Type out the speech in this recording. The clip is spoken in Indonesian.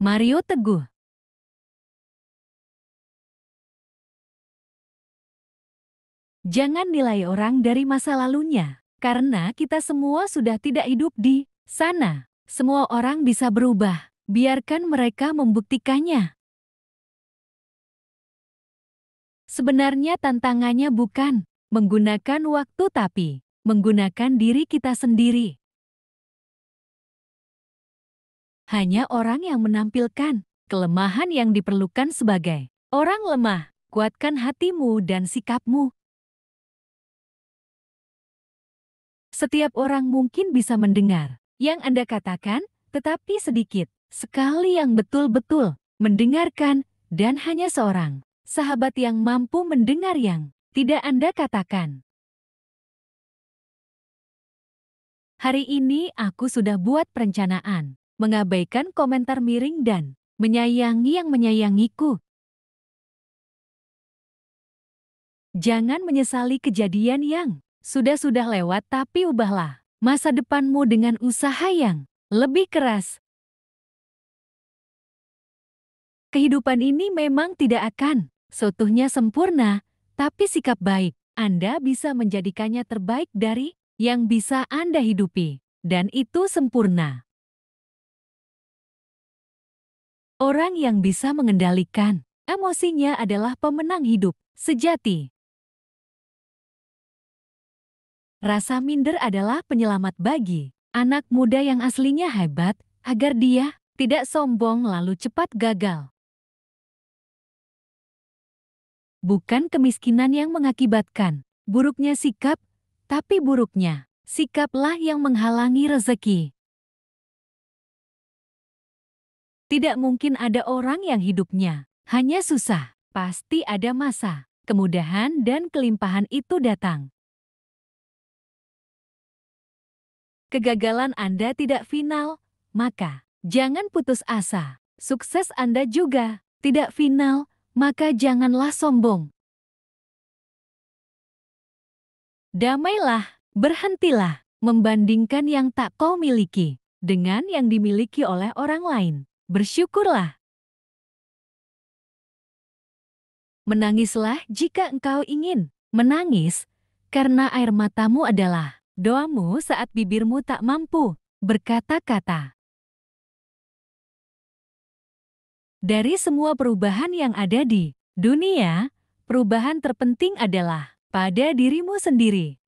Mario Teguh Jangan nilai orang dari masa lalunya, karena kita semua sudah tidak hidup di sana. Semua orang bisa berubah, biarkan mereka membuktikannya. Sebenarnya tantangannya bukan menggunakan waktu tapi menggunakan diri kita sendiri. Hanya orang yang menampilkan kelemahan yang diperlukan sebagai orang lemah. Kuatkan hatimu dan sikapmu. Setiap orang mungkin bisa mendengar yang Anda katakan, tetapi sedikit sekali yang betul-betul mendengarkan dan hanya seorang sahabat yang mampu mendengar yang tidak Anda katakan. Hari ini aku sudah buat perencanaan, mengabaikan komentar miring dan menyayangi yang menyayangiku. Jangan menyesali kejadian yang sudah-sudah lewat tapi ubahlah masa depanmu dengan usaha yang lebih keras. Kehidupan ini memang tidak akan seutuhnya sempurna, tapi sikap baik. Anda bisa menjadikannya terbaik dari yang bisa Anda hidupi, dan itu sempurna. Orang yang bisa mengendalikan emosinya adalah pemenang hidup sejati. Rasa minder adalah penyelamat bagi anak muda yang aslinya hebat agar dia tidak sombong lalu cepat gagal. bukan kemiskinan yang mengakibatkan buruknya sikap, tapi buruknya sikaplah yang menghalangi rezeki. Tidak mungkin ada orang yang hidupnya hanya susah, pasti ada masa kemudahan dan kelimpahan itu datang. Kegagalan Anda tidak final, maka jangan putus asa. Sukses Anda juga tidak final, maka janganlah sombong. Damailah, berhentilah membandingkan yang tak kau miliki dengan yang dimiliki oleh orang lain. Bersyukurlah. Menangislah jika engkau ingin menangis, karena air matamu adalah doamu saat bibirmu tak mampu berkata-kata. Dari semua perubahan yang ada di dunia, perubahan terpenting adalah pada dirimu sendiri.